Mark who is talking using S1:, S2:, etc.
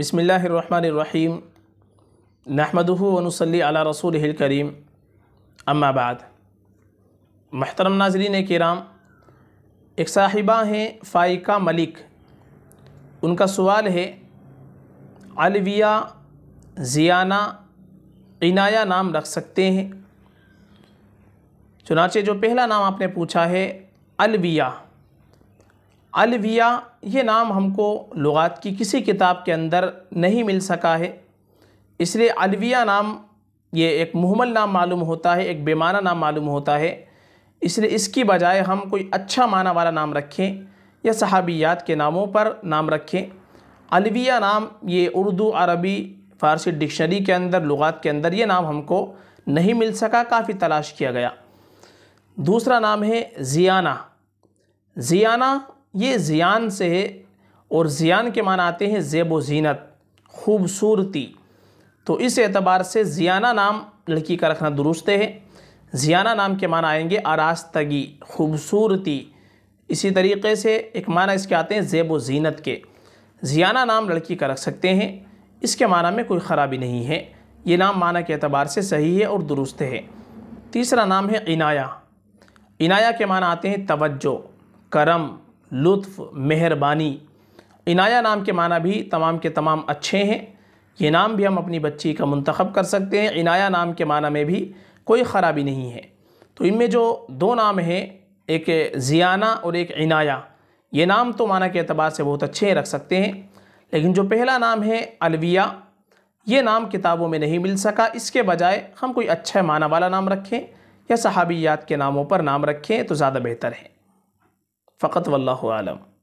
S1: बसमीम नहमदूनसली अला रसूल करीम अम्माबाद महतरम नाजरीन कराम एक साहिबा हैं फ़ाइका मलिक उनका सवाल है अलविया जियाना इनाया नाम रख सकते हैं चुनाचे जो पहला नाम आपने पूछा है अलविया अलविया ये नाम हमको लगात की किसी किताब के अंदर नहीं मिल सका है इसलिए अलविया नाम ये एक मुहमल नाम मालूम होता है एक बेमाना नाम मालूम होता है इसलिए इसकी बजाय हम कोई अच्छा माना वाला नाम रखें या सहाबियात के नामों पर नाम रखें अलविया नाम ये उर्दू अरबी फ़ारसी डिक्शनरी के अंदर लुगात के अंदर ये नाम हमको नहीं मिल सका काफ़ी तलाश किया गया दूसरा नाम है ज़ियाना ज़ियाना ये ज़ियान से और ज़ियान के मान आते हैं ज़ेब व जीनत खूबसूरती तो इस एतबार से ज़ियाना नाम लड़की का रखना दुरुस्त है ज़ियाना नाम के माना आएंगे आरास्तगी खूबसूरती इसी तरीके से एक माना इसके आते हैं ज़ेब व जीनत के ज़ियाना नाम लड़की का रख सकते हैं इसके माना में कोई ख़राबी नहीं है ये नाम माना के अतबार से सही है और दुरुस्त है तीसरा नाम है इनाया इनाया के माना आते हैं तवज्जो करम लुत्फ़ मेहरबानी इनाया नाम के माना भी तमाम के तमाम अच्छे हैं ये नाम भी हम अपनी बच्ची का मंतखब कर सकते हैं इनाया नाम के माना में भी कोई ख़राबी नहीं है तो इनमें जो दो नाम हैं एक जियाना और एक इनाया ये नाम तो माना के अतबार से बहुत अच्छे रख सकते हैं लेकिन जो पहला नाम है अलविया ये नाम किताबों में नहीं मिल सका इसके बजाय हम कोई अच्छा माना वाला नाम रखें या सहाबियात के नामों पर नाम रखें तो ज़्यादा बेहतर है فقط والله أعلم